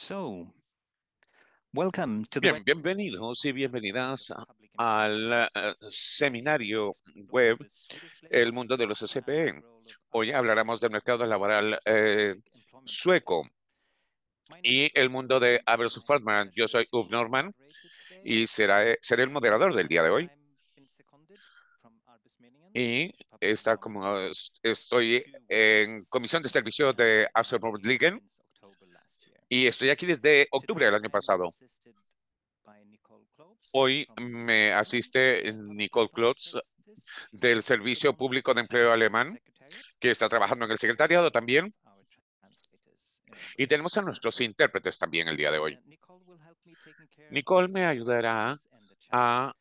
So, welcome bienvenidos y bienvenidas al eh, seminario web El mundo de los SPE. Hoy hablaremos del mercado laboral eh, sueco y el mundo de Averso Fortman. Yo soy Uf Norman y será, seré el moderador del día de hoy. Y está como, estoy en comisión de servicio de Abels Ligen y estoy aquí desde octubre del año pasado. Hoy me asiste Nicole Klotz del Servicio Público de Empleo Alemán, que está trabajando en el secretariado también. Y tenemos a nuestros intérpretes también el día de hoy. Nicole me ayudará a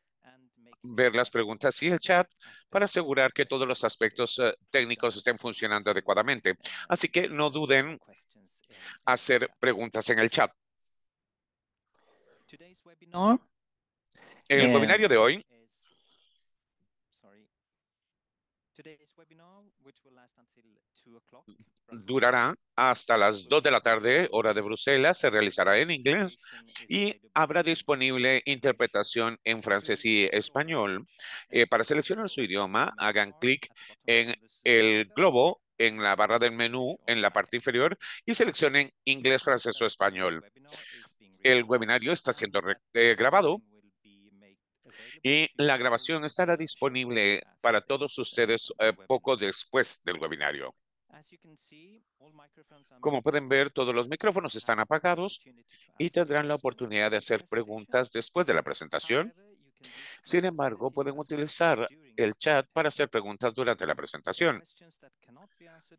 ver las preguntas y el chat para asegurar que todos los aspectos eh, técnicos estén funcionando adecuadamente. Así que no duden hacer preguntas en el chat. En el webinario de hoy, durará hasta las 2 de la tarde, hora de Bruselas, se realizará en inglés y habrá disponible interpretación en francés y español. Eh, para seleccionar su idioma, hagan clic en el globo en la barra del menú en la parte inferior y seleccionen inglés, francés o español. El webinario está siendo eh, grabado y la grabación estará disponible para todos ustedes eh, poco después del webinario. Como pueden ver, todos los micrófonos están apagados y tendrán la oportunidad de hacer preguntas después de la presentación. Sin embargo, pueden utilizar el chat para hacer preguntas durante la presentación.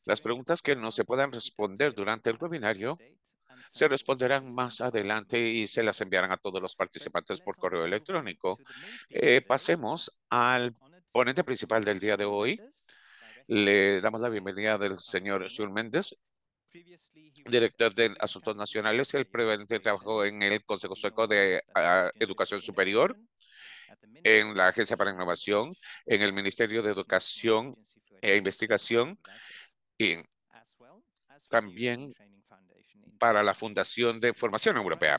Las preguntas que no se puedan responder durante el webinario se responderán más adelante y se las enviarán a todos los participantes por correo electrónico. Eh, pasemos al ponente principal del día de hoy. Le damos la bienvenida del señor Shul Méndez, director de Asuntos Nacionales. y el de Trabajo en el Consejo Sueco de Educación Superior en la Agencia para Innovación, en el Ministerio de Educación e Investigación y también para la Fundación de Formación Europea.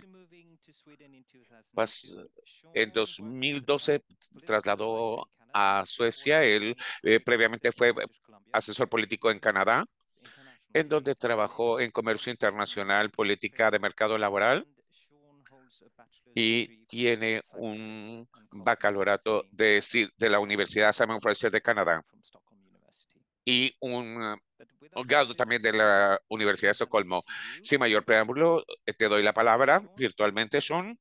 En 2012 trasladó a Suecia. Él eh, previamente fue asesor político en Canadá, en donde trabajó en comercio internacional, política de mercado laboral y tiene un bacalorato de, de la Universidad Simon Fraser de Canadá y un Gado también de la Universidad de Estocolmo. Sin mayor preámbulo, eh, te doy la palabra virtualmente, Sean,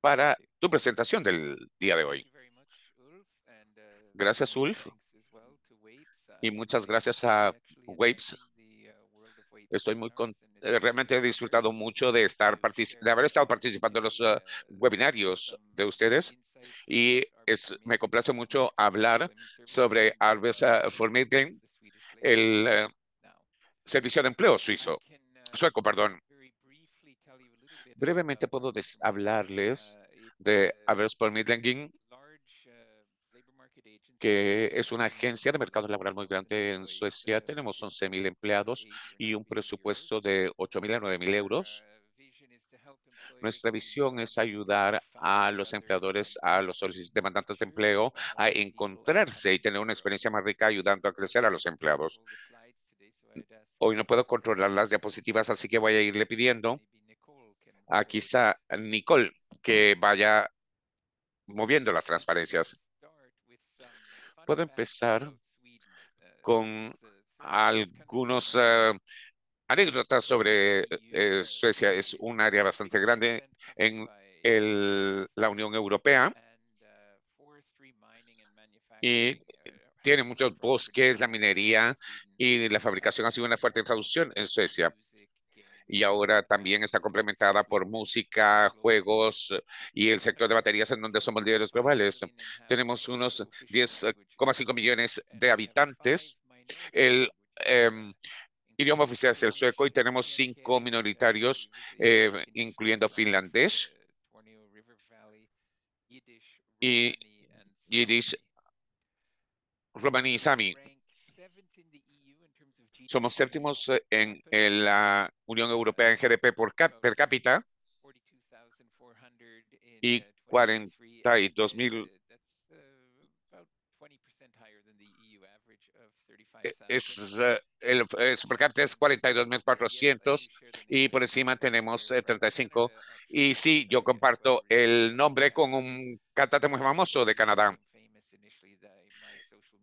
para tu presentación del día de hoy. Gracias, Ulf, y muchas gracias a Waves. Estoy muy contento eh, realmente he disfrutado mucho de, estar de haber estado participando en los eh, webinarios de ustedes y es, me complace mucho hablar sobre Arbesa eh, el servicio de empleo suizo, sueco, perdón. Brevemente puedo hablarles de Arbesa Formidgen que es una agencia de mercado laboral muy grande en Suecia. Tenemos 11.000 empleados y un presupuesto de 8.000 a 9.000 euros. Nuestra visión es ayudar a los empleadores, a los demandantes de empleo, a encontrarse y tener una experiencia más rica ayudando a crecer a los empleados. Hoy no puedo controlar las diapositivas, así que voy a irle pidiendo a quizá Nicole que vaya moviendo las transparencias. Puedo empezar con algunos eh, anécdotas sobre eh, Suecia. Es un área bastante grande en la Unión Europea y tiene muchos bosques, la minería y la fabricación ha sido una fuerte traducción en Suecia y ahora también está complementada por música, juegos eh, y el sector de baterías en donde somos líderes globales. Tenemos unos 10,5 eh, millones de habitantes. El em, idioma oficial es el sueco y tenemos cinco minoritarios, eh, incluyendo finlandés y Yiddish, romaní y sami. Somos séptimos eh, en, la Unión Europea en GDP por per cápita y 42.000 uh, uh, uh, e e, es, eh, el, supercápita es 42.400 y por encima tenemos 35. Eh, y sí, yo comparto el nombre con un cantante muy famoso de Canadá.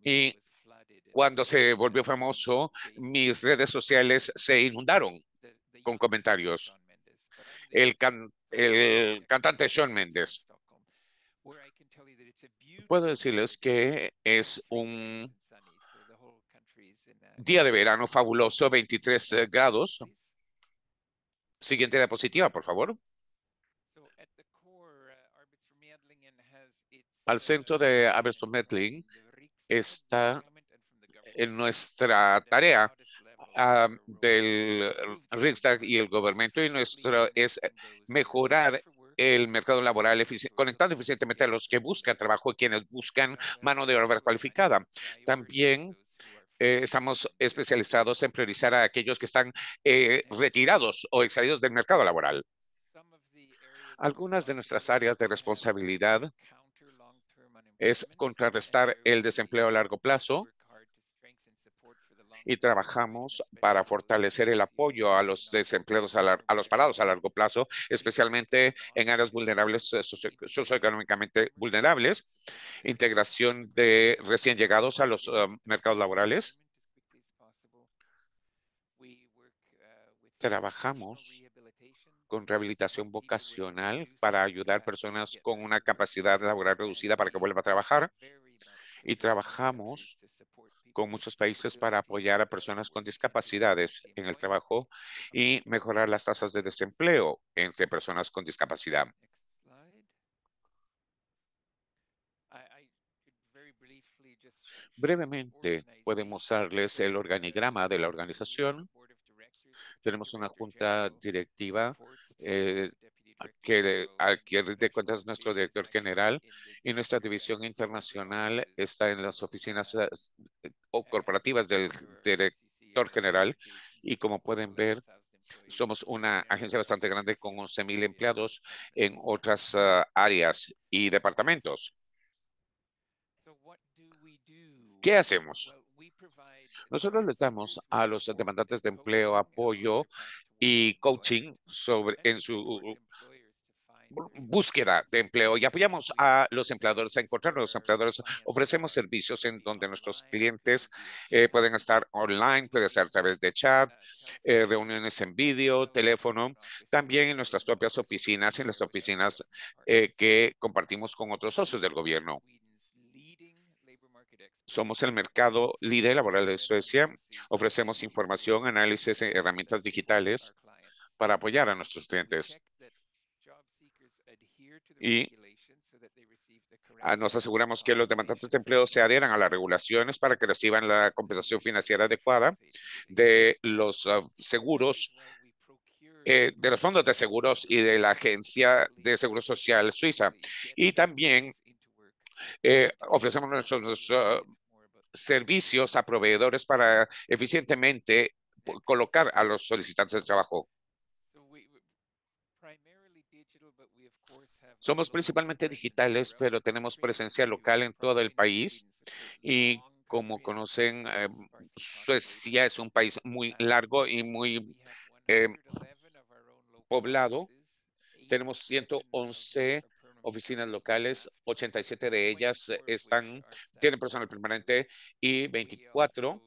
Y cuando se volvió famoso, mis redes sociales se inundaron con comentarios. El, el cantante Sean Mendes. Puedo decirles que es un día de verano fabuloso, 23 grados. Siguiente diapositiva, por favor. Al centro de Aberystwyth Metling está en nuestra tarea del Riksdag y el gobierno y nuestro es mejorar el mercado laboral conectando eficientemente a los que buscan trabajo y quienes buscan mano de obra cualificada. También eh, estamos especializados en priorizar a aquellos que están eh, retirados o excedidos del mercado laboral. Algunas de nuestras áreas de responsabilidad es contrarrestar el desempleo a largo plazo y trabajamos para fortalecer el apoyo a los desempleados, a, los parados a largo plazo, especialmente en áreas vulnerables, eh, socioeconómicamente vulnerables, integración de recién llegados a los um, mercados laborales. Trabajamos con rehabilitación vocacional para ayudar personas con una capacidad laboral reducida para que vuelvan a trabajar. Y trabajamos con muchos países para apoyar a personas con discapacidades en el trabajo y mejorar las tasas de desempleo entre personas con discapacidad. Brevemente podemos darles el organigrama de la organización. Tenemos una junta directiva eh, que, al de cuentas nuestro director general y nuestra división internacional está en las oficinas eh, o corporativas del director general. Y como pueden ver, somos una agencia bastante grande con 11.000 empleados en otras eh, áreas y departamentos. ¿Qué hacemos? Nosotros les damos a los demandantes de empleo apoyo y coaching sobre, en su búsqueda de empleo y apoyamos a los empleadores a encontrar los empleadores. Ofrecemos servicios en donde nuestros clientes eh, pueden estar online, puede ser a través de chat, eh, reuniones en vídeo, teléfono, también en nuestras propias oficinas, en las oficinas eh, que compartimos con otros socios del gobierno. Somos el mercado líder laboral de Suecia. Ofrecemos información, análisis, herramientas digitales para apoyar a nuestros clientes y ah, nos aseguramos que los demandantes de empleo se adhieran a las regulaciones para que reciban la compensación financiera adecuada de los ah, seguros, eh, de los fondos de seguros y de la Agencia de Seguro Social Suiza. Y también eh, ofrecemos nuestros, servicios a proveedores para eficientemente colocar a los solicitantes de trabajo Somos principalmente digitales, pero tenemos presencia local en todo el país y como conocen, eh, Suecia es un país muy largo y muy eh, poblado. Tenemos 111 oficinas locales, 87 de ellas están, tienen personal permanente y 24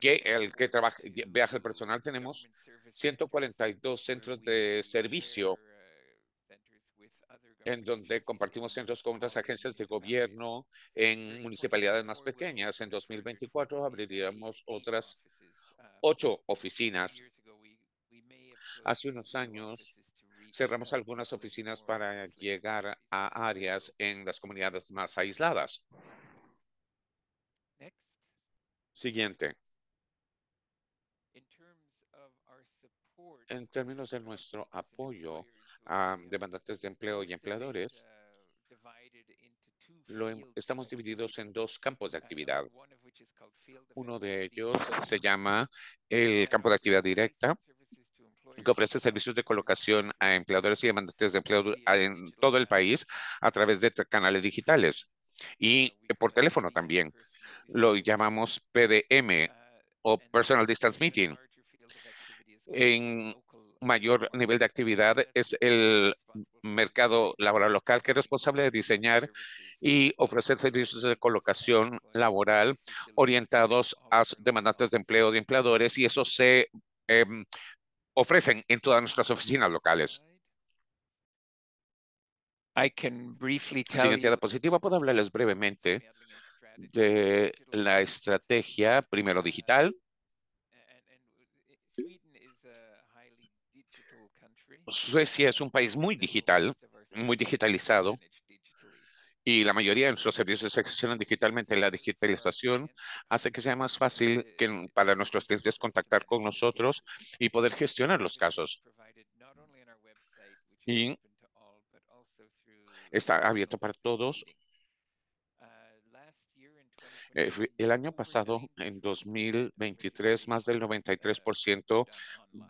que el que trabaja, viaja el personal, tenemos 142 centros de servicio en donde compartimos centros con otras agencias de gobierno en municipalidades más pequeñas. En 2024 abriríamos otras ocho oficinas. Hace unos años cerramos algunas oficinas para llegar a áreas en las comunidades más aisladas. Siguiente. En términos de nuestro apoyo a demandantes de empleo y empleadores, em, estamos divididos en dos campos de actividad. Uno de ellos se llama el campo de actividad directa, que ofrece servicios de colocación a empleadores y demandantes de empleo en todo el país a través de canales digitales y eh, por teléfono también. Lo llamamos PDM o Personal Distance Meeting. En mayor nivel de actividad es el mercado laboral local, que es responsable de diseñar y ofrecer servicios de colocación laboral orientados a demandantes de empleo de empleadores, y eso se em, ofrecen en todas nuestras oficinas locales. I can Siguiente diapositiva, puedo hablarles brevemente de la estrategia, primero digital, Suecia es un país muy digital, muy digitalizado, y la mayoría de nuestros servicios se gestionan digitalmente. La digitalización hace que sea más fácil que para nuestros clientes contactar con nosotros y poder gestionar los casos. está abierto para todos eh, el año pasado, en 2023, más del 93%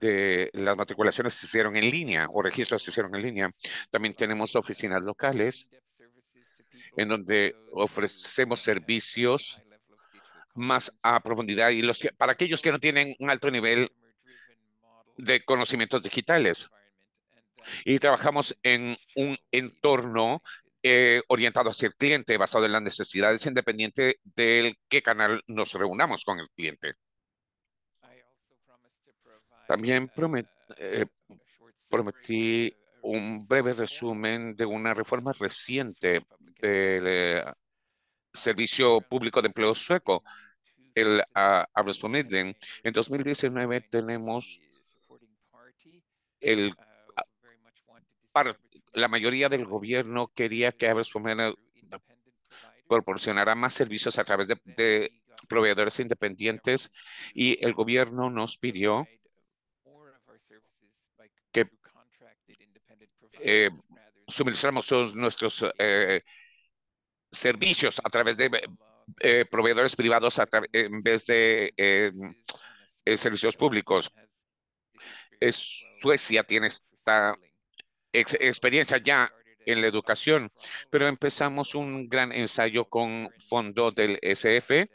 de las matriculaciones se hicieron en línea o registros se hicieron en línea. También tenemos oficinas locales en donde ofrecemos servicios más a profundidad y los para aquellos que no tienen un alto nivel de conocimientos digitales. Y trabajamos en un entorno eh, orientado hacia el cliente, basado en las necesidades, independiente del qué canal nos reunamos con el cliente. También uh, eh, mm, prometí uh, un breve resumen de una reforma reciente del eh, Servicio Público de Empleo Sueco, el Arbetsförmedling. Ah, en 2019 tenemos el uh, ah, la mayoría del gobierno quería que Abercrombie proporcionara más servicios a través de, proveedores independientes y el gobierno nos pidió que eh, suministramos nuestros eh, servicios a través de eh, proveedores privados en vez de servicios públicos. Suecia tiene esta experiencia ya en la educación, pero empezamos un gran ensayo con fondo del SF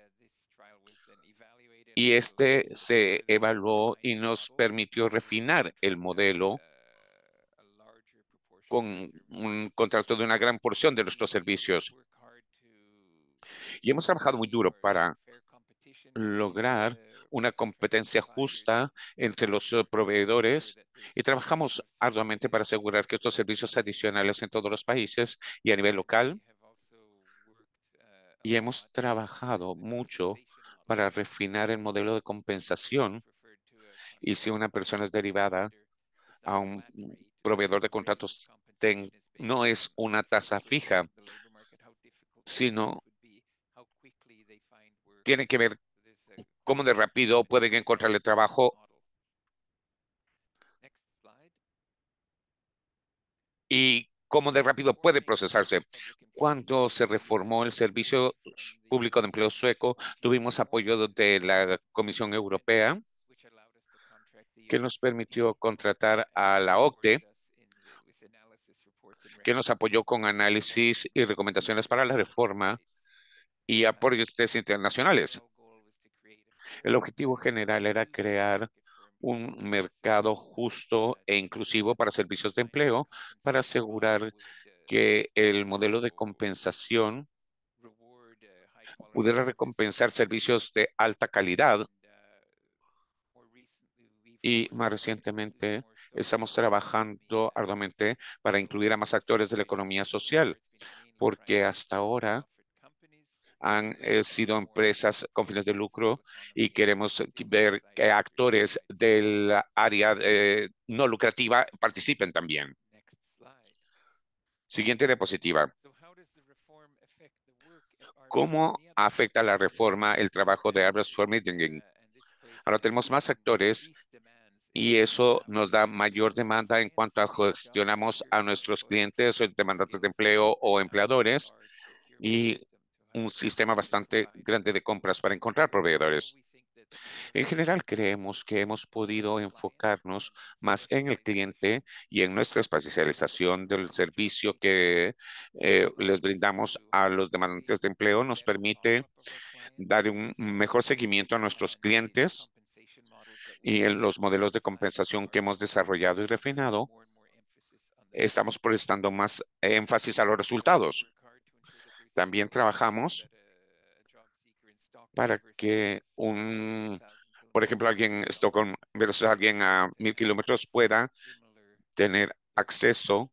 y este se evaluó y nos permitió refinar el modelo con un contrato de una gran porción de nuestros servicios. Y hemos trabajado muy duro para lograr una competencia justa entre los proveedores y trabajamos arduamente para asegurar que estos servicios adicionales en todos los países y a nivel local. Y hemos trabajado mucho para refinar el modelo de compensación y si una persona es derivada a un proveedor de contratos no es una tasa fija, sino tiene que ver cómo de rápido pueden encontrarle trabajo. Y cómo de rápido puede procesarse. Cuando se reformó el Servicio Público de Empleo Sueco, tuvimos apoyo de la Comisión Europea, que nos permitió contratar a la OCDE, que nos apoyó con análisis y recomendaciones para la reforma y aportes internacionales. El objetivo general era crear un mercado justo e inclusivo para servicios de empleo para asegurar que el modelo de compensación pudiera recompensar servicios de alta calidad. Y más recientemente estamos trabajando arduamente para incluir a más actores de la economía social, porque hasta ahora han eh, sido empresas con fines de lucro y queremos ver que actores del área eh, no lucrativa participen también. Siguiente diapositiva. ¿Cómo afecta la reforma el trabajo de Arbors for Ahora tenemos más actores y eso nos da mayor demanda en cuanto a gestionamos a nuestros clientes o demandantes de empleo o empleadores y un sistema bastante grande de compras para encontrar proveedores. En general, creemos que hemos podido enfocarnos más en el cliente y en nuestra especialización del servicio que eh, les brindamos a los demandantes de empleo. Nos permite dar un mejor seguimiento a nuestros clientes y en los modelos de compensación que hemos desarrollado y refinado. Estamos prestando más énfasis a los resultados. También trabajamos para que un, por ejemplo, alguien Stockholm versus alguien a mil kilómetros pueda tener acceso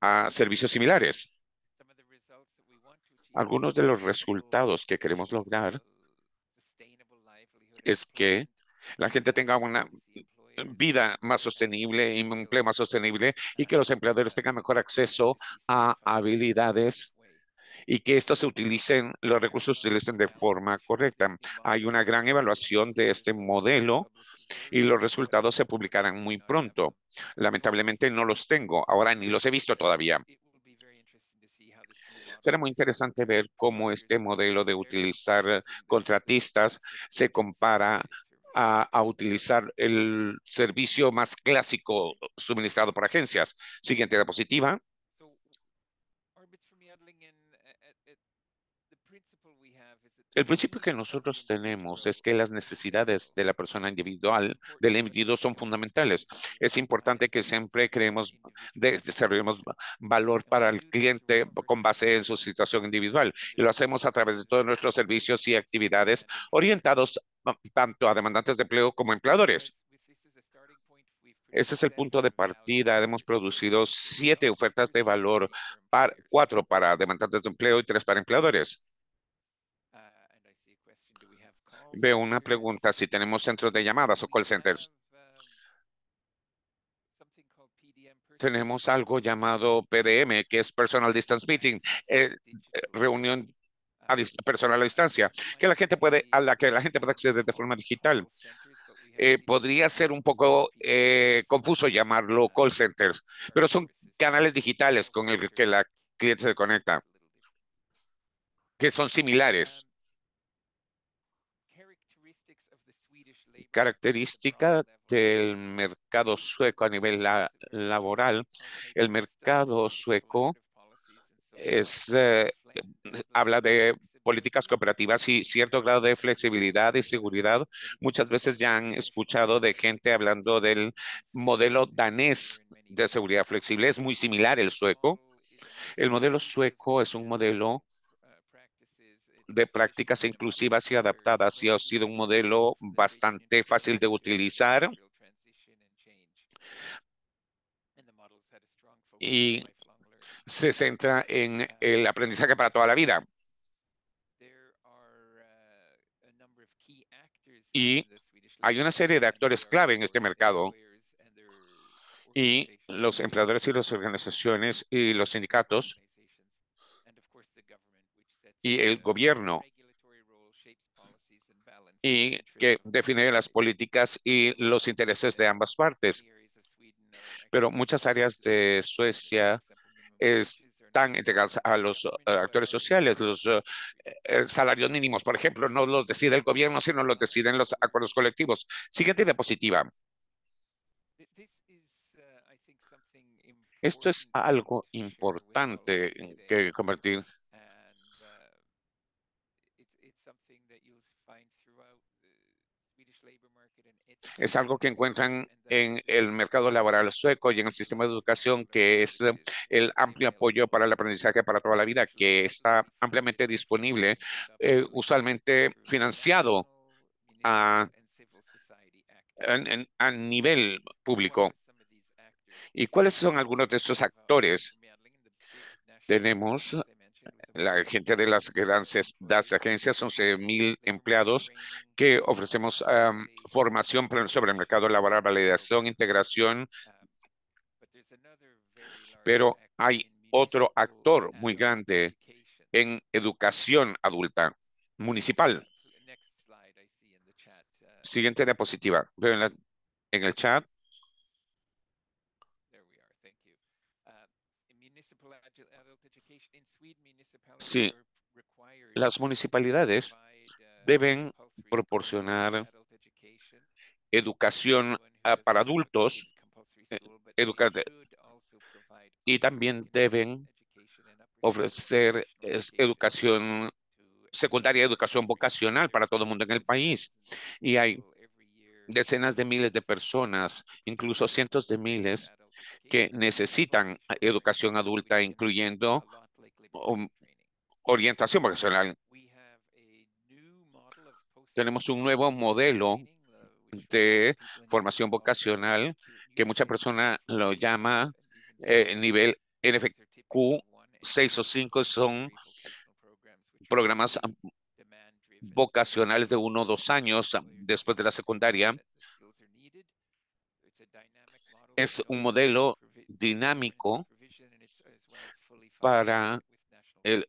a servicios similares. Algunos de los resultados que queremos lograr es que la gente tenga una vida más sostenible, y un empleo más sostenible y que los empleadores tengan mejor acceso a habilidades y que estos se utilicen, los recursos se utilicen de forma correcta. Hay una gran evaluación de este modelo y los resultados se publicarán muy pronto. Lamentablemente no los tengo ahora ni los he visto todavía. Será muy interesante ver cómo este modelo de utilizar contratistas se compara a, a, utilizar el servicio más clásico suministrado por agencias. Siguiente diapositiva. El principio que nosotros tenemos es que las necesidades de la persona individual, del emitido son fundamentales. Es importante que siempre creemos, desarrollemos valor para el cliente con base en su situación individual y lo hacemos a través de todos nuestros servicios y actividades orientados ah, tanto a demandantes de empleo como a empleadores. Este es el punto de partida. Hemos producido siete ofertas de valor, para, cuatro para demandantes de empleo y tres para empleadores. Veo una pregunta si tenemos centros de llamadas o call centers. Um, tenemos algo llamado PDM, que es Personal Distance Meeting, eh, eh, reunión a ah, personal a distancia, que la gente puede, a la que la gente puede acceder de forma digital. Eh, podría ser un poco confuso llamarlo call centers, pero son canales digitales con el que la cliente se conecta, que son similares. característica del mercado sueco a nivel laboral. El mercado sueco es, eh, habla de políticas cooperativas y cierto grado de flexibilidad y seguridad. Muchas veces ya han escuchado de gente hablando del modelo danés de seguridad flexible. Es muy similar el sueco. El modelo sueco es un modelo de prácticas inclusivas y adaptadas y ha sido un modelo bastante fácil de utilizar. Y se centra en el aprendizaje para toda la vida. Y hay una serie de actores clave en este mercado. Y los empleadores y las organizaciones y los sindicatos y el gobierno y que define las políticas y los intereses de ambas partes. Pero muchas áreas de Suecia están integradas a los eh, actores sociales. Los eh, eh, salarios mínimos, por ejemplo, no los decide el gobierno, sino los deciden los acuerdos colectivos. Siguiente diapositiva. Esto es algo importante que convertir es algo que encuentran en el mercado laboral sueco y en el sistema de educación, que es eh, el amplio apoyo para el aprendizaje para toda la vida, que está ampliamente disponible, eh, usualmente financiado a, a nivel público. ¿Y cuáles son algunos de estos actores? Tenemos la gente de las grandes das agencias, 11.000 empleados que ofrecemos formación sobre el mercado laboral, validación, integración. Pero hay otro actor muy grande en educación adulta municipal. Siguiente diapositiva. Veo en el chat Sí, las municipalidades uh, deben proporcionar educación para adultos eh, y también deben ofrecer educación secundaria, educación vocacional para todo el mundo en el país. Y hay decenas de miles de personas, incluso cientos de miles, que necesitan educación adulta, incluyendo orientación vocacional. Tenemos un nuevo modelo uh, de formación vocacional que mucha persona lo llama eh, nivel NFQ 6 o 5 son programas vocacionales de uno o dos años después de la secundaria. Es un modelo dinámico para eh,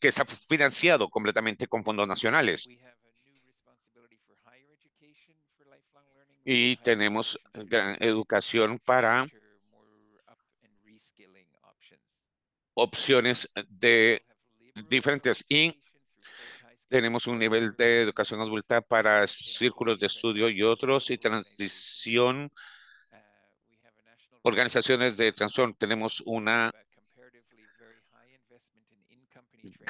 que está financiado completamente con fondos nacionales. Y tenemos educación para opciones de diferentes y tenemos un nivel de educación adulta para círculos de estudio y otros y transición, organizaciones de transición. Tenemos una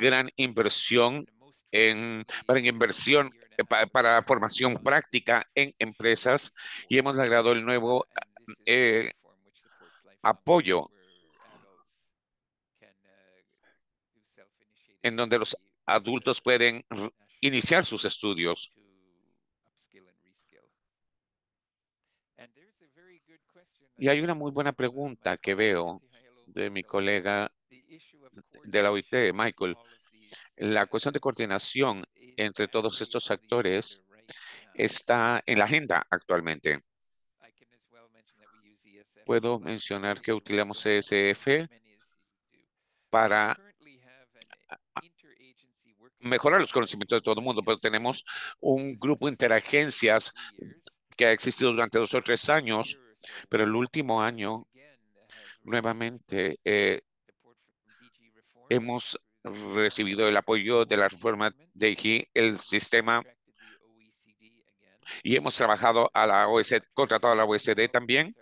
gran inversión en, para inversión eh, para formación práctica en empresas y hemos logrado el nuevo eh, apoyo en donde los adultos pueden iniciar sus estudios. Y hay una muy buena pregunta que veo de mi colega de la OIT, Michael, la cuestión de coordinación entre todos estos actores está en la agenda actualmente. Puedo mencionar que utilizamos CSF para mejorar los conocimientos de todo el mundo, pero tenemos un grupo de interagencias que ha existido durante dos o tres años, pero el último año nuevamente eh, Hemos recibido el apoyo de la reforma de el sistema y hemos trabajado a la OECD, contratado a la OECD también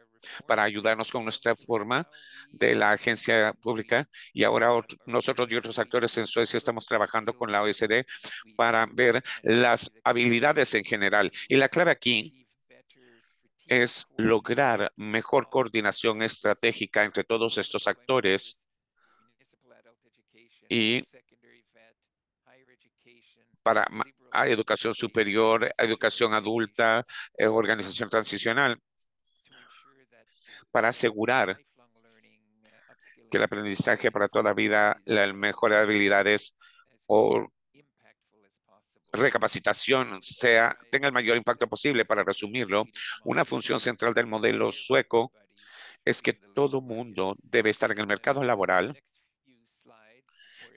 para ayudarnos con nuestra forma de la agencia pública y ahora nosotros y otros actores en Suecia estamos trabajando con la OECD para ver las habilidades en general. Y la clave aquí es lograr mejor coordinación estratégica entre todos estos actores y para ah, educación superior, educación adulta, eh, organización transicional, para asegurar uh, que el aprendizaje para toda la vida, la mejora habilidades o recapacitación sea, tenga el mayor impacto posible. Para resumirlo, una función central del modelo sueco es que todo mundo debe estar en el mercado laboral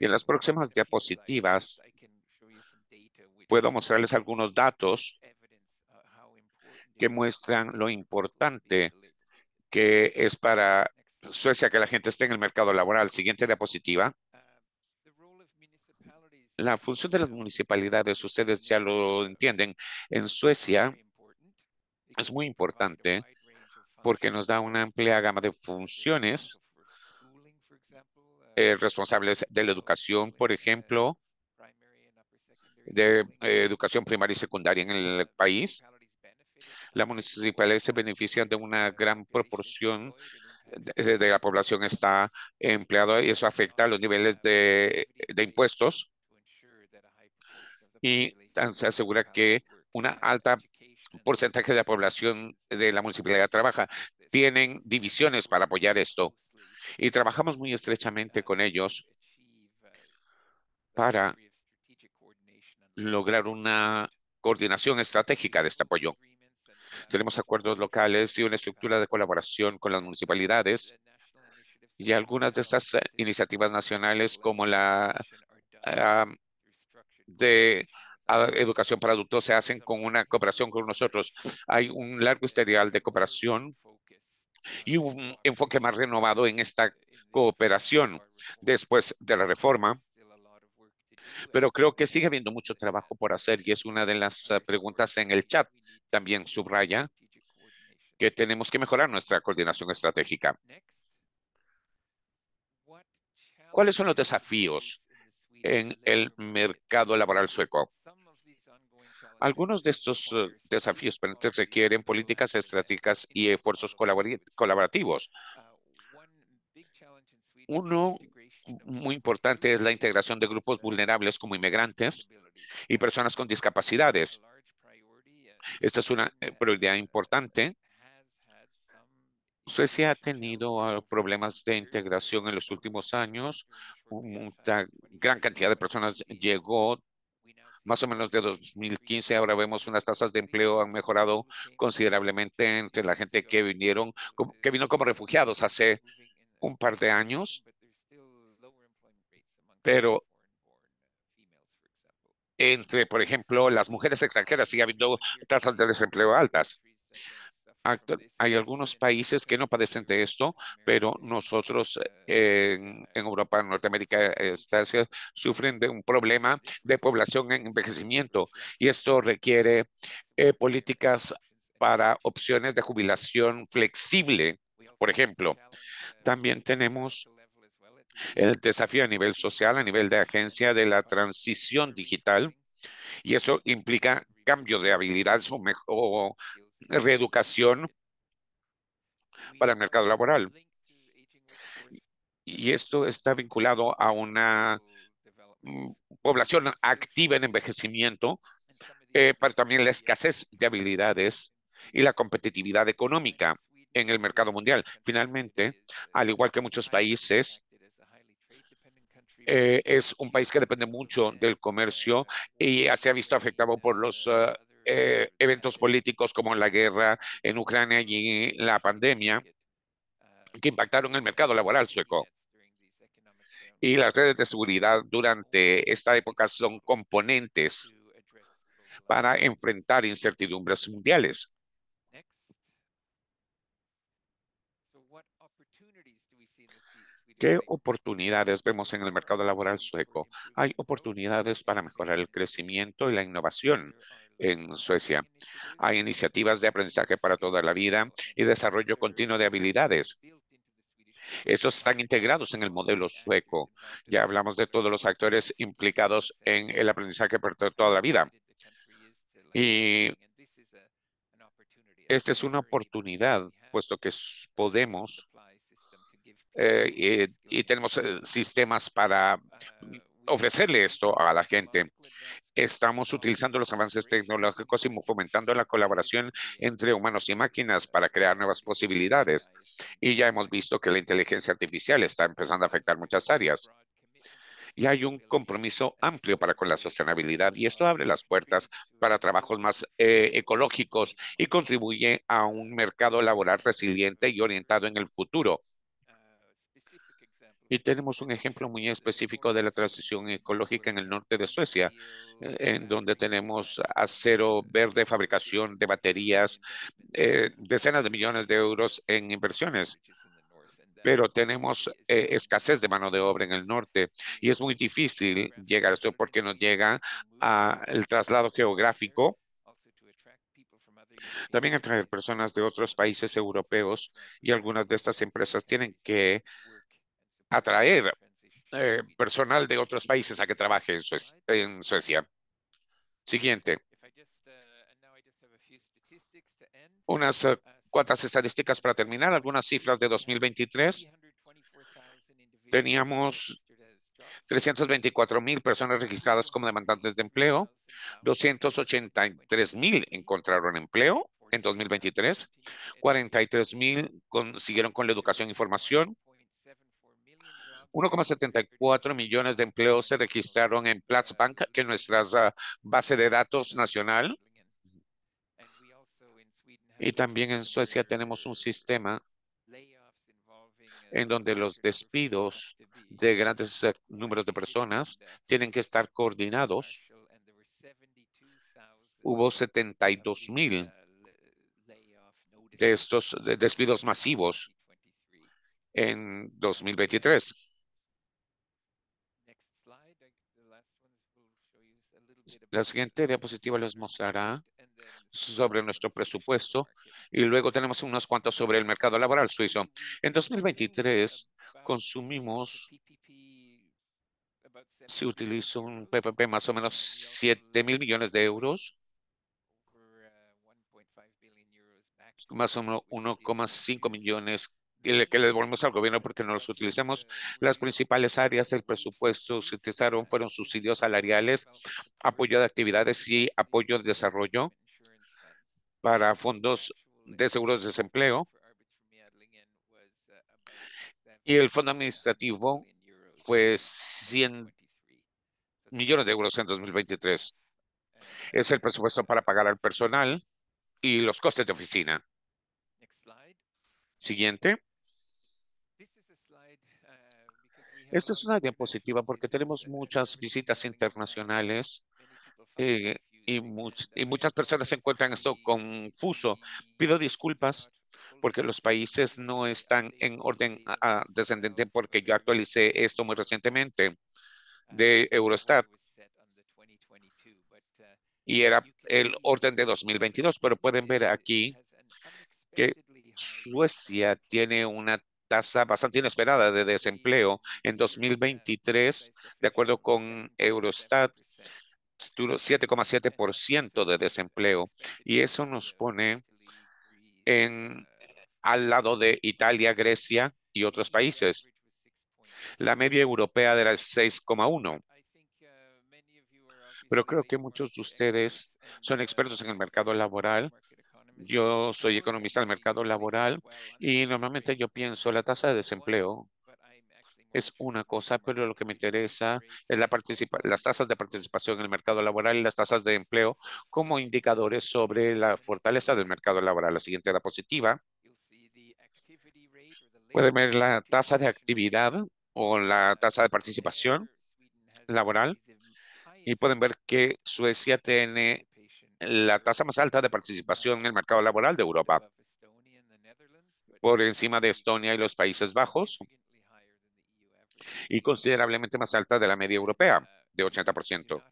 y en las próximas diapositivas puedo mostrarles algunos datos que muestran lo importante que es para Suecia que la gente esté en el mercado laboral. Siguiente diapositiva. La función de las municipalidades, ustedes ya lo entienden, en Suecia es muy importante porque nos da una amplia gama de funciones eh, responsables de la educación, por ejemplo, de eh, educación primaria y secundaria en el país. Las municipalidades se benefician de una gran proporción de, la población está empleada y eso afecta a los niveles de, de impuestos y se asegura que una alta porcentaje de la población de la municipalidad trabaja. Tienen divisiones para apoyar esto y trabajamos muy estrechamente con ellos para lograr una coordinación estratégica de este apoyo. Tenemos acuerdos locales y una estructura de colaboración con las municipalidades y algunas de estas eh, iniciativas nacionales como la de ah, educación para adultos se hacen con una cooperación con nosotros. Hay un largo historial de cooperación y un enfoque más renovado en esta cooperación después de la reforma. Pero creo que sigue habiendo mucho trabajo por hacer y es una de las eh, preguntas en el chat. También subraya que tenemos que mejorar nuestra coordinación estratégica. ¿Cuáles son los desafíos en el mercado laboral sueco? Algunos de estos eh, desafíos requieren políticas estratégicas y esfuerzos colaborativos. Uno muy importante es la integración de grupos vulnerables como inmigrantes y personas con discapacidades. Esta es una eh, prioridad importante. Suecia ha tenido ah, problemas de integración en los últimos años. Una gran cantidad de personas llegó más o menos de 2015. Ahora vemos unas tasas de empleo han mejorado considerablemente entre la gente que vinieron, que vino como refugiados hace un par de años, pero entre, por ejemplo, las mujeres extranjeras sigue habiendo tasas de desempleo altas hay algunos países que no padecen de esto, pero nosotros eh, en, Europa, en Norteamérica, sufren de un problema de población en envejecimiento y esto requiere eh, políticas para opciones de jubilación flexible, por ejemplo. También tenemos el desafío a nivel social, a nivel de agencia de la transición digital. Y eso implica cambio de habilidades o, mejor, reeducación para el mercado laboral. Y esto está vinculado a una mm, población activa en envejecimiento, eh, pero también la escasez de habilidades y la competitividad económica en el mercado mundial. Finalmente, al igual que muchos países, eh, es un país que depende mucho del comercio y se ha visto afectado por los eh, eh, eventos políticos como la guerra en Ucrania y la pandemia que impactaron el mercado laboral sueco. Y las redes de seguridad durante esta época son componentes para enfrentar incertidumbres mundiales. ¿Qué oportunidades vemos en el mercado laboral sueco? Hay oportunidades para mejorar el crecimiento y la innovación en Suecia. Hay iniciativas de aprendizaje para toda la vida y desarrollo continuo de habilidades. Estos están integrados en el modelo sueco. Ya hablamos de todos los actores implicados en el aprendizaje para toda la vida. Y esta es una oportunidad, puesto que podemos eh, y, tenemos eh, sistemas para ofrecerle esto a la gente. Estamos utilizando los avances tecnológicos y fomentando la colaboración entre humanos y máquinas para crear nuevas posibilidades. Y ya hemos visto que la inteligencia artificial está empezando a afectar muchas áreas y hay un compromiso amplio para con la sostenibilidad y esto abre las puertas para trabajos más eh, ecológicos y contribuye a un mercado laboral resiliente y orientado en el futuro y tenemos un ejemplo muy específico de la transición ecológica en el norte de Suecia, eh, en donde tenemos acero verde, fabricación de baterías, eh, decenas de millones de euros en inversiones pero tenemos eh, escasez de mano de obra en el norte y es muy difícil llegar a esto porque nos llega a el traslado geográfico. También atraer personas de otros países europeos y algunas de estas empresas tienen que atraer eh, personal de otros países a que trabaje en, Suecia. Siguiente. Unas eh, cuantas estadísticas para terminar, algunas cifras de 2023. Teníamos 324 mil personas registradas como demandantes de empleo, 283,000 mil encontraron empleo en 2023, 43,000 mil consiguieron con la educación y formación, 1,74 millones de empleos se registraron en Platzbank, que es nuestra ah, base de datos nacional. Y también en Suecia tenemos un sistema en donde los despidos de grandes eh, números de personas tienen que estar coordinados. Hubo 72 mil de estos despidos masivos en 2023. La siguiente diapositiva les mostrará sobre nuestro presupuesto y luego tenemos unos cuantos sobre el mercado laboral suizo. En 2023 consumimos, se utilizó un PPP más o menos 7 mil millones de euros, más o menos 1,5 millones que le devolvemos al gobierno porque no los utilicemos. Las principales áreas del presupuesto se utilizaron fueron subsidios salariales, apoyo de actividades y apoyo de desarrollo para fondos de seguros de desempleo. Y el fondo administrativo fue 100 millones de euros en 2023. Es el presupuesto para pagar al personal y los costes de oficina. Siguiente. Esta es una diapositiva porque tenemos muchas visitas internacionales eh, y, muchas personas se encuentran esto confuso. Pido disculpas porque los países no están en orden descendente porque yo actualicé esto muy recientemente de Eurostat y era el orden de 2022, pero pueden ver aquí que Suecia tiene una tasa bastante inesperada de desempleo en 2023, de acuerdo con Eurostat, 7,7% de desempleo. Y eso nos pone en, al lado de Italia, Grecia y otros países. La media europea era el 6,1. Pero creo que muchos de ustedes son expertos en el mercado laboral yo soy economista del mercado laboral y normalmente yo pienso la tasa de desempleo es una cosa, pero lo que me interesa es la las tasas de participación en el mercado laboral y las tasas de empleo como indicadores sobre la fortaleza del mercado laboral. La siguiente diapositiva. Pueden ver la tasa de actividad o la tasa de participación laboral y pueden ver que Suecia tiene la tasa más alta de participación en el mercado laboral de Europa, por encima de Estonia y los Países Bajos, y considerablemente más alta de la media europea, de 80%.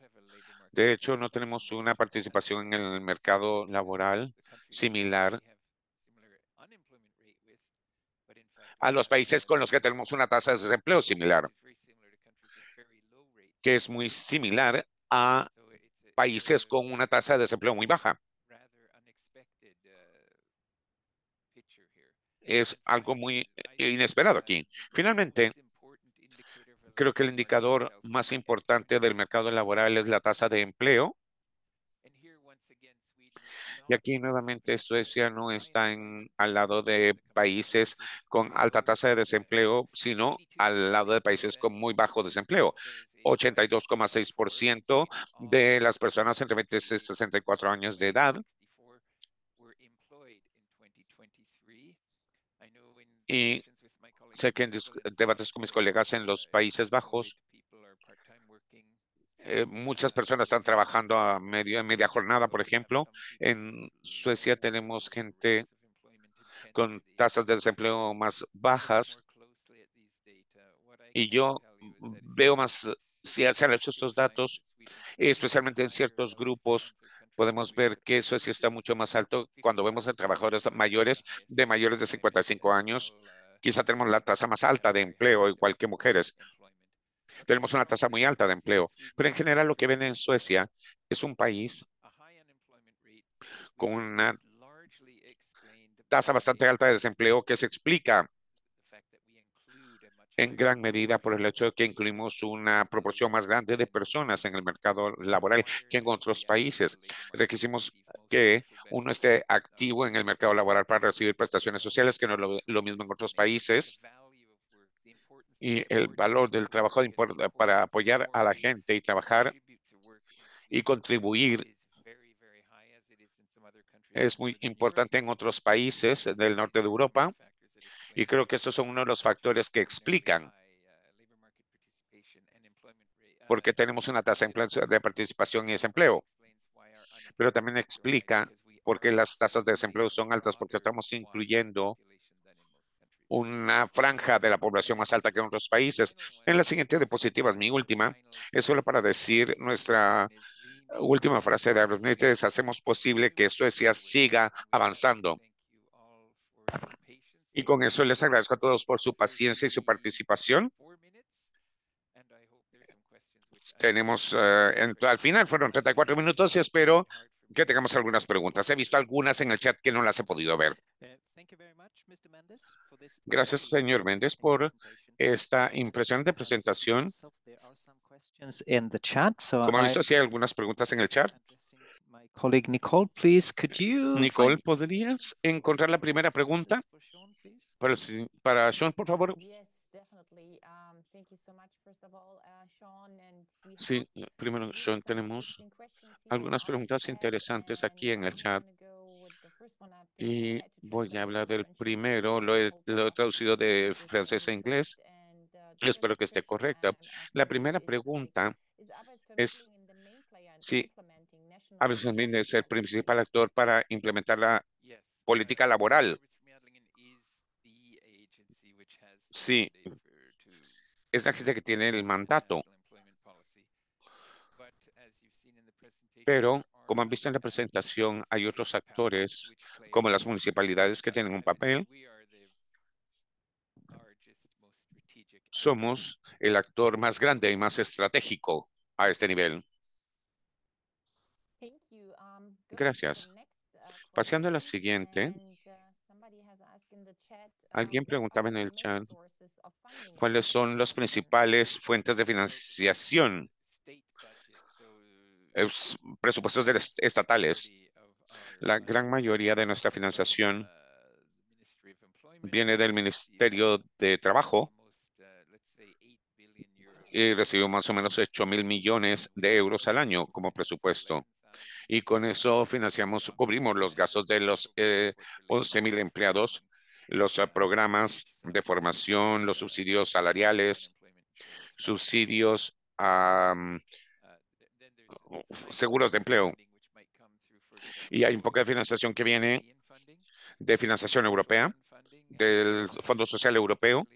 De hecho, no tenemos una participación en el mercado laboral similar a los países con los que tenemos una tasa de desempleo similar, que es muy similar a países con una tasa de desempleo muy baja. Uh, es algo muy inesperado uh, aquí. Finalmente, creo que el indicador más importante del mercado laboral es la tasa de empleo y aquí nuevamente Suecia no está en, al lado de países con alta tasa de desempleo, sino al lado de países con muy bajo desempleo. 82,6% de las personas entre 20 y 64 años de edad y sé que en debates con mis colegas en los Países Bajos eh, muchas personas están trabajando a media, media jornada, por ejemplo. En Suecia tenemos gente con tasas de desempleo más bajas. Y yo veo más, si se han hecho estos datos, especialmente en ciertos grupos, podemos ver que Suecia está mucho más alto cuando vemos a trabajadores mayores de mayores de 55 años. Quizá tenemos la tasa más alta de empleo, igual que mujeres. Tenemos una tasa muy alta de empleo, pero en general lo que ven en Suecia es un país con una tasa bastante alta de desempleo que se explica en gran medida por el hecho de que incluimos una proporción más grande de personas en el mercado laboral que en otros países. Requisimos que uno esté activo en el mercado laboral para recibir prestaciones sociales, que no es lo, mismo en otros países y el valor del trabajo para apoyar a la gente y trabajar y contribuir es muy importante en otros países del norte de Europa y creo que estos son uno de los factores que explican por qué tenemos una tasa de participación y desempleo. Pero también explica por qué las tasas de desempleo son altas, porque estamos incluyendo una franja de la población más alta que en otros países. En siguiente siguientes diapositivas, mi última, es solo para decir nuestra última frase de Aerosmith, es hacemos posible que Suecia siga avanzando. Y con eso les agradezco a todos por su paciencia y su participación. Tenemos, eh, al final fueron 34 minutos y espero que tengamos algunas preguntas. He visto algunas en el chat que no las he podido ver. Eh, Gracias, señor Méndez, por esta impresionante presentación. Como han visto, sí hay algunas preguntas en el chat. Nicole, ¿podrías encontrar la primera pregunta? Para, para Sean, por favor. Sí, eh, primero, Sean, tenemos algunas preguntas interesantes um, aquí en el chat. Y voy a hablar del primero, lo he, traducido de francés a inglés. Uh, Espero que esté correcta. Uh, la primera pregunta es si Abelson es el principal actor para implementar la política laboral. Sí, es la gente que tiene el mandato. Pero, como han visto en la presentación, hay otros actores, como las municipalidades que tienen un papel. Somos el actor más grande y más estratégico a este nivel. Gracias. Pasando a la siguiente, alguien preguntaba en el chat cuáles son las principales fuentes de financiación, presupuestos estatales. La gran mayoría de nuestra financiación viene del Ministerio de Trabajo y recibió más o menos 8 mil millones de euros al año como presupuesto. Y con eso financiamos, cubrimos los gastos de los 11.000 eh, 11 mil empleados los eh, programas de formación, los subsidios salariales, subsidios a mm, seguros de empleo. Y hay un poco de financiación que viene de financiación europea, del Fondo Social Europeo,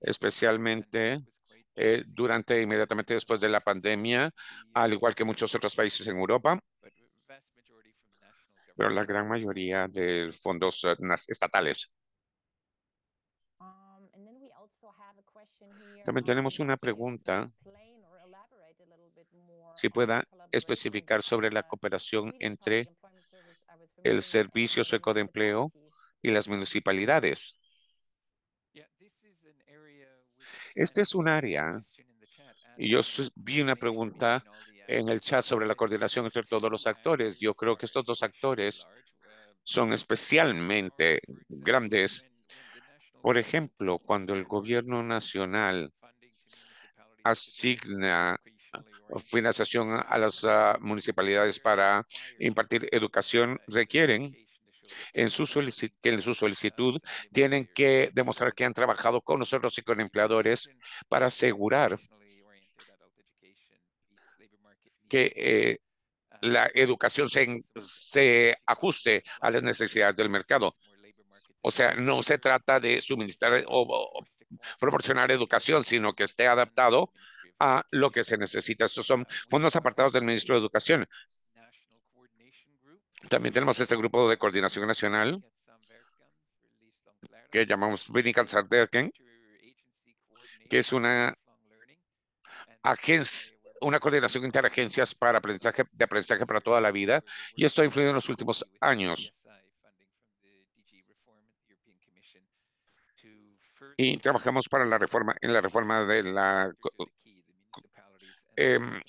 especialmente eh, durante inmediatamente después de la pandemia, al igual que muchos otros países en Europa pero la gran mayoría de fondos eh, estatales. Um, También tenemos una pregunta. Si pueda especificar sobre la uh, cooperación entre el Servicio Sueco de Empleo y las municipalidades. Este es un área, y yo vi una pregunta en el chat sobre la coordinación entre todos los actores. Yo creo que estos dos actores son especialmente grandes. Por ejemplo, cuando el gobierno nacional asigna financiación a las ah, municipalidades para impartir educación, requieren en en su solicitud tienen que demostrar que han trabajado con nosotros y con empleadores para asegurar que eh, la educación se, se ajuste a las necesidades del mercado. O sea, no se trata de suministrar o, proporcionar educación, sino que esté adaptado a lo que se necesita. Estos son fondos apartados del ministro de Educación. También tenemos este grupo de coordinación nacional que llamamos Vinican que es una agencia una coordinación de interagencias para aprendizaje, de aprendizaje para toda la vida, y esto ha influido en los últimos años. Y trabajamos para la reforma, en la reforma de la em,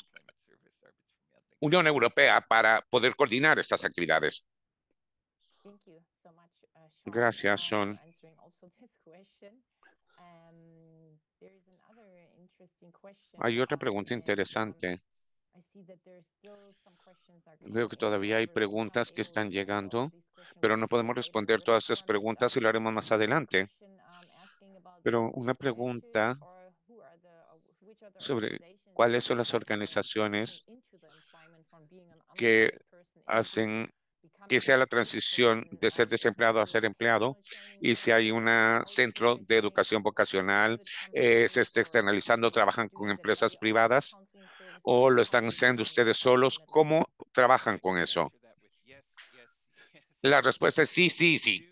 Unión Europea para poder coordinar estas actividades. Uh, Gracias, Sean. Uh, Hay otra pregunta um, interesante. Veo que todavía hay preguntas que están llegando, pero no podemos responder todas estas preguntas y lo haremos más adelante. Um, pero una pregunta uh, sobre cuáles son las organizaciones que hacen que sea la transición de ser desempleado a ser empleado y si hay un centro de educación vocacional, eh, se está externalizando, trabajan con empresas privadas o lo están haciendo ustedes solos, ¿cómo trabajan con eso? La respuesta es sí, sí, sí.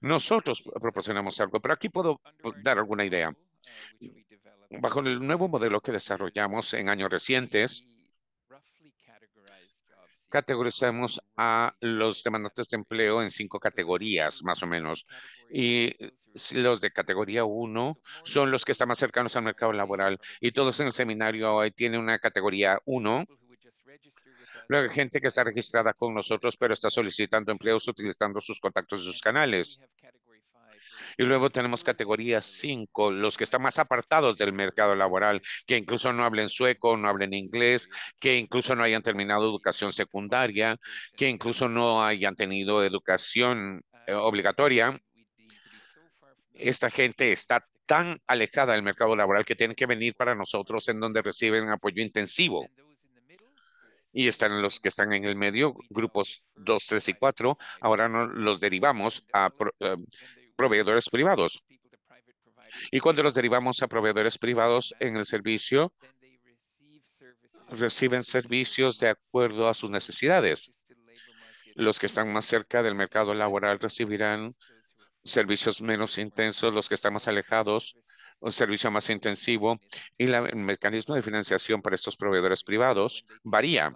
Nosotros proporcionamos algo, pero aquí puedo dar alguna idea. Bajo el nuevo modelo que desarrollamos en años recientes, categorizamos a los demandantes de empleo en cinco categorías, más o menos. Y los de categoría 1 son los que están más cercanos al mercado laboral. Y todos en el seminario hoy tienen una categoría 1. Luego hay gente que está registrada con nosotros, pero está solicitando empleos utilizando sus contactos y sus canales. Y luego tenemos categoría 5, los que están más apartados del mercado laboral, que incluso no hablen sueco, no hablen inglés, que incluso no hayan terminado educación secundaria, que incluso no hayan tenido educación eh, obligatoria. Esta gente está tan alejada del mercado laboral que tienen que venir para nosotros en donde reciben apoyo intensivo y están los que están en el medio, grupos 2, 3 y 4. Ahora no, los derivamos a eh, proveedores privados. Y cuando los derivamos a proveedores privados en el servicio, reciben servicios de acuerdo a sus necesidades. Los que están más cerca del mercado laboral recibirán servicios menos intensos, los que están más alejados, un servicio más intensivo, y el mecanismo de financiación para estos proveedores privados varía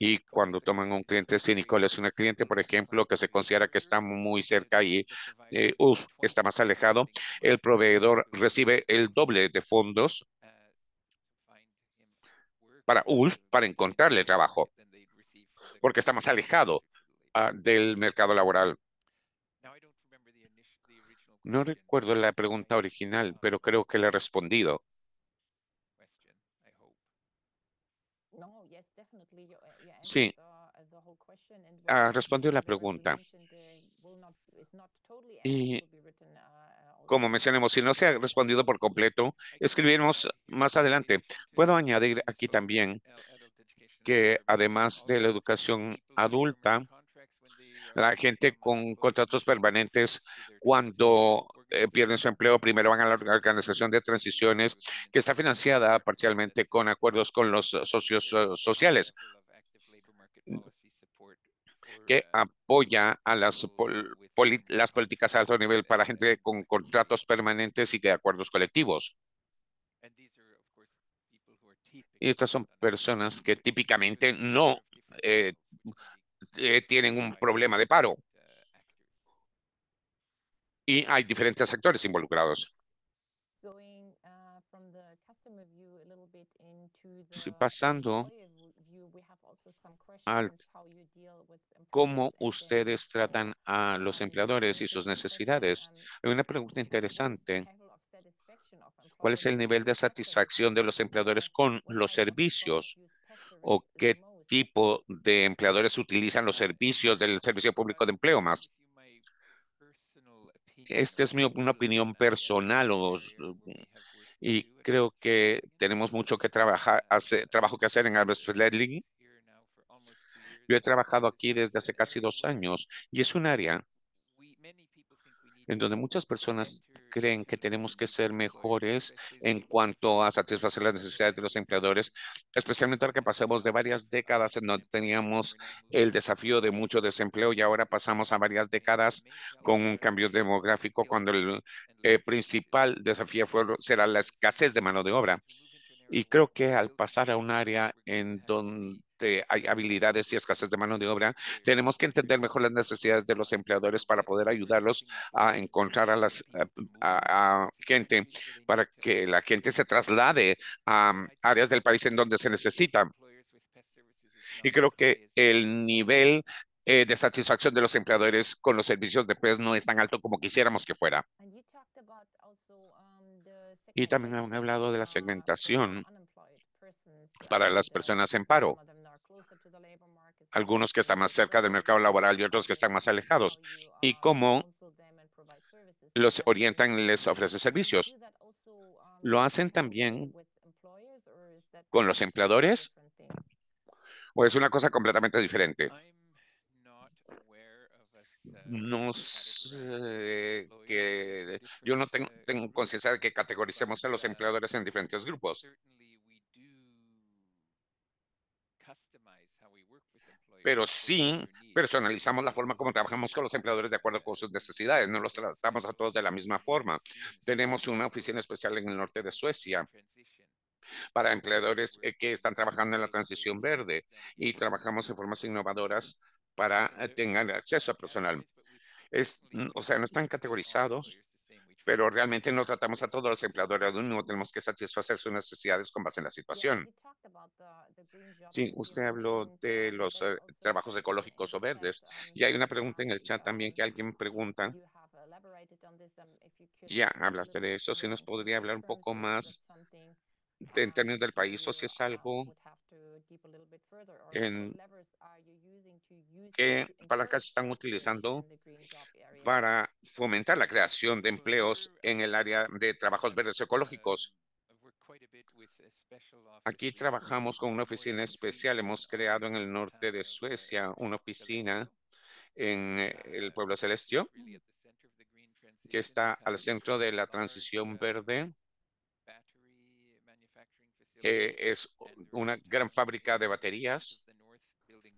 y cuando toman un cliente cínico, es una cliente, por ejemplo, que se considera que está muy cerca y eh, uf, está más alejado, el proveedor recibe el doble de fondos para ULF para encontrarle trabajo, porque está más alejado ah, del mercado laboral. No recuerdo la pregunta original, pero creo que le he respondido. Sí, ha uh, ah, respondió la pregunta. Y uh, uh, como mencionemos, si no se ha respondido por completo, escribiremos más adelante. Puedo añadir aquí también que además de la educación adulta, la gente con contratos permanentes, cuando eh, pierden su empleo, primero van a la organización de transiciones que está financiada parcialmente con acuerdos con los socios eh, sociales que ah, apoya a las, las políticas a alto nivel para gente con contratos permanentes y de acuerdos colectivos. Y estas son personas que típicamente no eh, eh, tienen un problema de paro. Uh, y hay diferentes actores involucrados. Uh, sí, pasando cómo ustedes tratan a los empleadores y sus necesidades. Um, Hay una pregunta interesante. ¿Cuál es el nivel de satisfacción de los empleadores con los servicios? ¿O qué tipo de empleadores utilizan los servicios del Servicio Público de Empleo más? Esta es mi, una opinión personal y creo que tenemos mucho que trabajar, trabajo que hacer en Alberson-Ledling. Yo he trabajado aquí desde hace casi dos años y es un área en donde muchas personas creen que tenemos que ser mejores en cuanto a satisfacer las necesidades de los empleadores, especialmente ahora que pasamos de varias décadas en donde teníamos el desafío de mucho desempleo y ahora pasamos a varias décadas con un cambio demográfico cuando el eh, principal desafío fue, será la escasez de mano de obra. Y creo que al pasar a un área en donde hay habilidades y escasez de mano de obra, tenemos que entender mejor las necesidades de los empleadores para poder ayudarlos a encontrar a las a, gente para que la gente se traslade a mm, áreas del país en donde se necesita. Y creo que el nivel eh, de satisfacción de los empleadores con los servicios de PES no es tan alto como quisiéramos que fuera. Y también han hablado de la segmentación para las personas en paro. Algunos que están más cerca del mercado laboral y otros que están más alejados. Y cómo los orientan y les ofrece servicios. ¿Lo hacen también con los empleadores? ¿O es una cosa completamente diferente? no que yo no tengo, tengo conciencia de que categoricemos a los empleadores en diferentes grupos. Pero sí personalizamos la forma como trabajamos con los empleadores de acuerdo con sus necesidades. No los tratamos a todos de la misma forma. Tenemos una oficina especial en el norte de Suecia para empleadores eh, que están trabajando en la transición verde y trabajamos en formas innovadoras para eh, tengan acceso a personal. Es, mm, o sea, no están categorizados, pero realmente no tratamos a todos los empleadores de no tenemos que satisfacer sus necesidades con base en la situación. Sí, usted habló de los eh, trabajos ecológicos o verdes, y hay una pregunta en el chat también que alguien pregunta. Ya hablaste de eso, si nos podría hablar un poco más en términos del país o si es algo en qué palancas están utilizando para fomentar la creación de empleos en el área de trabajos verdes ecológicos. Aquí trabajamos con una oficina especial. Hemos creado en el norte de Suecia una oficina en eh, el pueblo celestio que está al centro de la transición verde eh, es una gran fábrica de baterías,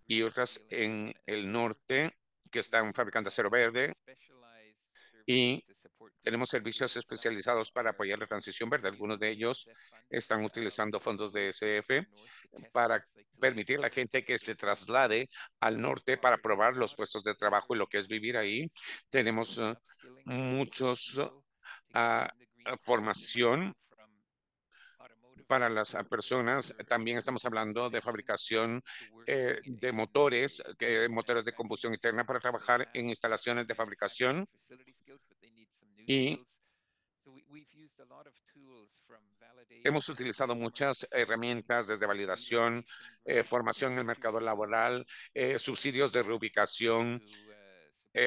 y otras en el norte que están fabricando acero verde. Y tenemos servicios especializados para apoyar la transición verde. Algunos de ellos están utilizando fondos de SF e para permitir a la gente que se traslade al norte para probar los puestos de trabajo y lo que es vivir ahí. Tenemos uh, muchos uh, uh formación para las ah, personas. También estamos hablando de fabricación eh, de motores, que motores de combustión interna para trabajar en instalaciones de fabricación. Y Hemos utilizado muchas herramientas desde validación, eh, formación en el mercado laboral, eh, subsidios de reubicación,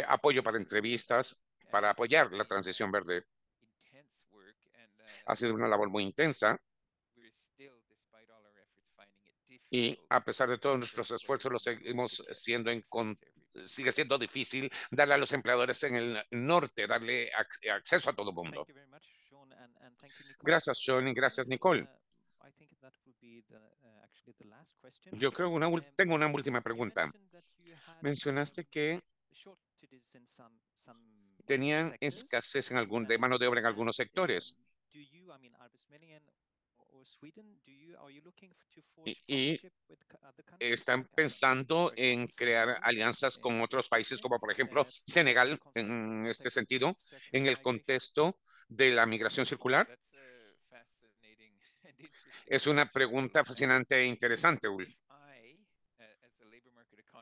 apoyo para entrevistas, para apoyar la transición verde. Ha sido una labor muy intensa y a pesar de todos nuestros esfuerzos, lo seguimos siendo en sigue siendo difícil darle a los empleadores en el norte, darle acceso a todo el mundo. Gracias, Sean, y gracias, Nicole. Yo creo que tengo una última um, pregunta. Mencionaste que tenían escasez en algún, de mano de obra en algunos sectores. Um, y están pensando en crear alianzas con otros países, como por ejemplo Senegal, en este sentido, en el contexto de la migración circular? Es una pregunta fascinante e interesante, Ulf.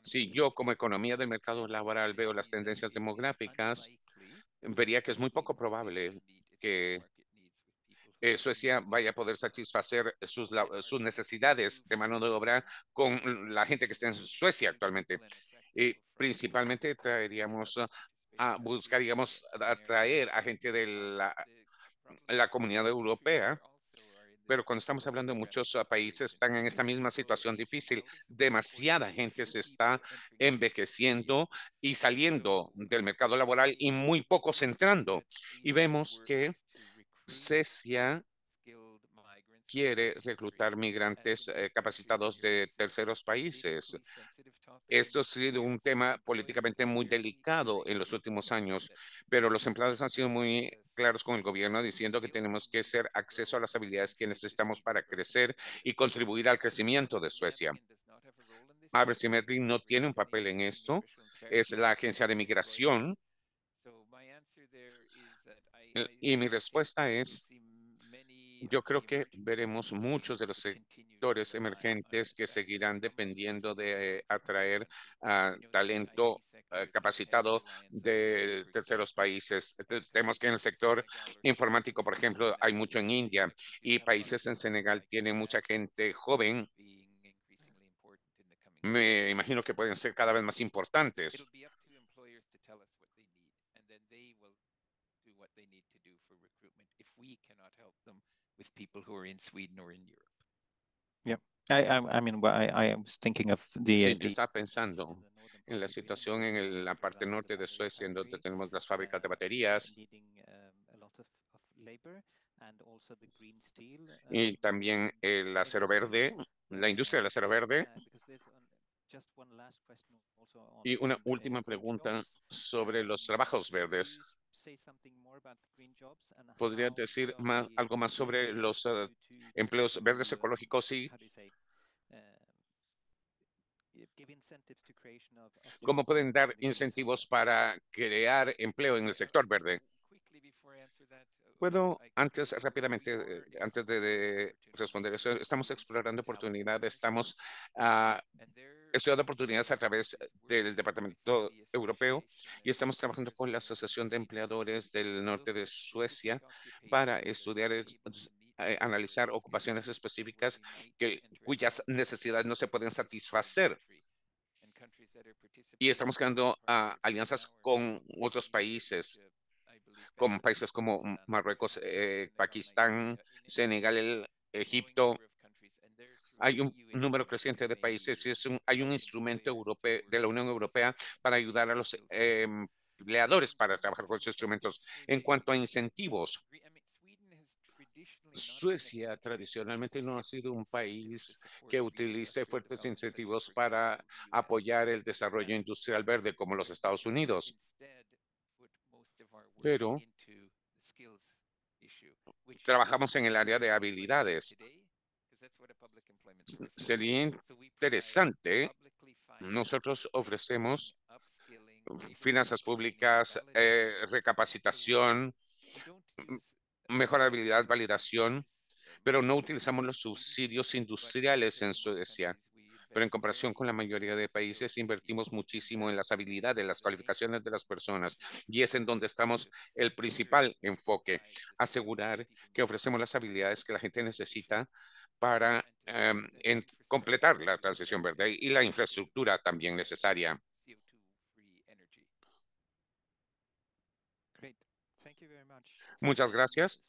Si yo como economía del mercado laboral veo las tendencias demográficas, vería que es muy poco probable que Suecia vaya a poder satisfacer eh, sus, necesidades de mano de obra con la gente que está en Suecia actualmente. Y principalmente traeríamos eh, a buscaríamos atraer a gente de la, la comunidad europea pero cuando estamos hablando de muchos eh, países están en esta misma situación difícil. Demasiada gente se está envejeciendo y saliendo del mercado laboral y muy pocos entrando. Y vemos que Suecia quiere reclutar migrantes eh, capacitados de terceros países. Esto ha sido un tema políticamente muy delicado en los últimos años, pero los empleados han sido muy claros con el gobierno diciendo que tenemos que hacer acceso a las habilidades que necesitamos para crecer y contribuir al crecimiento de Suecia. Medellín no tiene un papel en esto, es la agencia de migración eh, y mi respuesta es, yo creo que veremos muchos de los sectores emergentes que seguirán dependiendo de eh, atraer a talento eh, capacitado de terceros países. Tenemos que en el sector informático, por ejemplo, hay mucho en India y países en Senegal tienen mucha gente joven. Me imagino que pueden ser cada vez más importantes. with people who sí, está pensando en la situación en la parte norte de Suecia, en donde tenemos las fábricas de baterías y también el acero verde, la industria del acero verde. Y una última pregunta sobre los trabajos verdes. Podría decir más, algo más sobre los eh, empleos verdes ecológicos y eh, cómo pueden dar incentivos para crear empleo en el sector verde? Uh, Puedo, antes rápidamente, eh, antes de, responder eso, estamos explorando oportunidades, estamos a ah, estoy dando oportunidades a través eh, del Departamento Europeo y estamos trabajando con la Asociación de Empleadores del Norte de Suecia para estudiar pues, eh, analizar ocupaciones específicas que, cuyas necesidades no se pueden satisfacer. Y estamos creando ah, alianzas con otros países, con países como Marruecos, eh, Pakistán, Senegal, Egipto, hay un número pues, creciente de países y es hay un instrumento europeo, de la Unión Europea para ayudar a los eh, empleadores para trabajar con esos instrumentos. En cuanto a incentivos, Suecia tradicionalmente no ha sido un país que utilice fuertes incentivos para apoyar el desarrollo industrial verde como los Estados Unidos. Pero trabajamos en el área de habilidades sería interesante. Nosotros ofrecemos finanzas públicas, eh, recapacitación, mejor habilidad, validación, pero no utilizamos los subsidios industriales en Suecia. Pero en comparación con la mayoría de países, invertimos muchísimo en las habilidades, las cualificaciones de las personas. Y es en donde estamos el principal enfoque, asegurar que ofrecemos las habilidades que la gente necesita para em, completar la transición verde y la infraestructura también necesaria. Muchas gracias.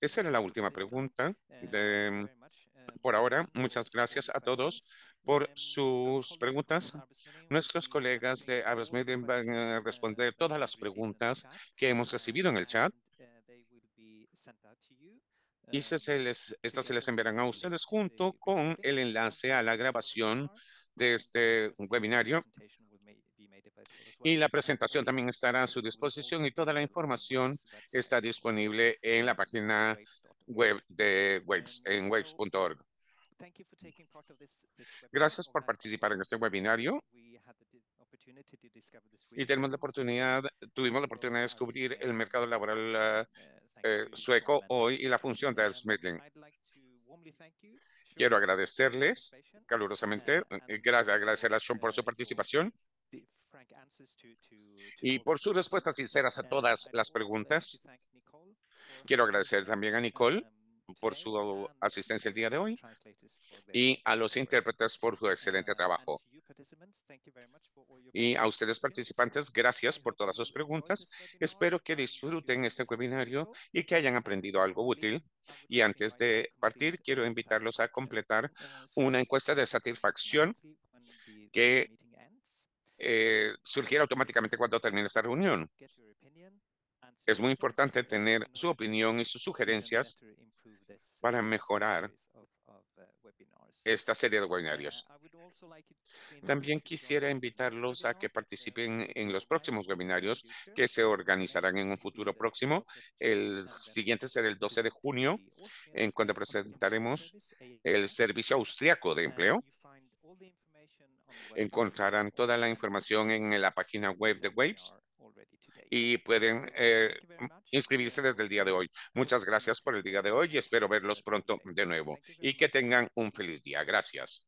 Esa era la última pregunta eh, eh, por ahora. Muchas gracias a todos por sus preguntas. Nuestros colegas de Media van a responder eh, todas las preguntas que hemos recibido en el chat y se, les, estas se les enviarán a ustedes junto con el enlace a la grabación de este webinario. Y la presentación también estará a su disposición y toda la información está disponible en la página web de Waves, en waves.org. Gracias por participar en este webinario. Y tenemos la oportunidad, tuvimos la oportunidad de descubrir el mercado laboral eh, sueco hoy y la función de Meeting. Quiero agradecerles calurosamente, eh, gracias, agradecer a Sean por su participación y por sus respuestas sinceras a todas las preguntas. Quiero agradecer también a Nicole por su asistencia el día de hoy y a los intérpretes por su excelente trabajo. Y a ustedes participantes, gracias por todas sus preguntas. Espero que disfruten este webinario y que hayan aprendido algo útil. Y antes de partir, quiero invitarlos a completar una encuesta de satisfacción que eh, automáticamente cuando termine esta reunión. Es muy importante tener su opinión y sus sugerencias para mejorar uh, esta serie de uh, webinarios. También quisiera invitarlos a que uh, participen en los próximos webinarios que se organizarán en un futuro próximo. El siguiente será el 12 de junio, en cuando presentaremos el Servicio Austriaco de Empleo. Encontrarán toda la información en la página web de Waves y pueden eh, inscribirse desde el día de hoy. Muchas gracias por el día de hoy y espero verlos pronto de nuevo y que tengan un feliz día. Gracias.